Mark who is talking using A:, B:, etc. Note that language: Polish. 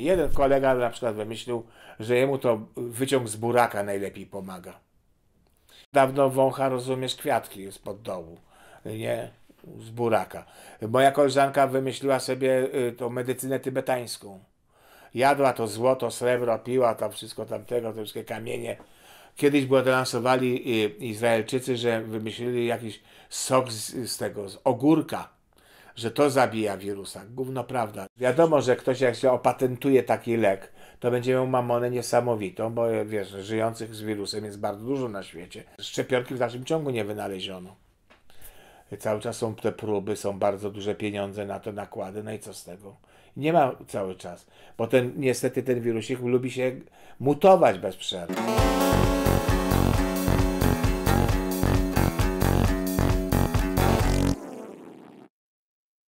A: Jeden kolega na przykład wymyślił, że jemu to wyciąg z buraka najlepiej pomaga. Dawno wącha, rozumiesz, kwiatki pod dołu, nie? Z buraka. Moja koleżanka wymyśliła sobie y, tą medycynę tybetańską. Jadła to złoto, srebro, piła tam wszystko tamtego, te wszystkie kamienie. Kiedyś było lansowali y, Izraelczycy, że wymyślili jakiś sok z, z tego, z ogórka że to zabija wirusa. Gówno prawda. Wiadomo, że ktoś jak się opatentuje taki lek, to będzie miał mamonę niesamowitą, bo wiesz, żyjących z wirusem jest bardzo dużo na świecie. Szczepionki w dalszym ciągu nie wynaleziono. Cały czas są te próby, są bardzo duże pieniądze na to nakłady, no i co z tego? Nie ma cały czas, bo ten niestety ten wirusik lubi się mutować bez przerwy.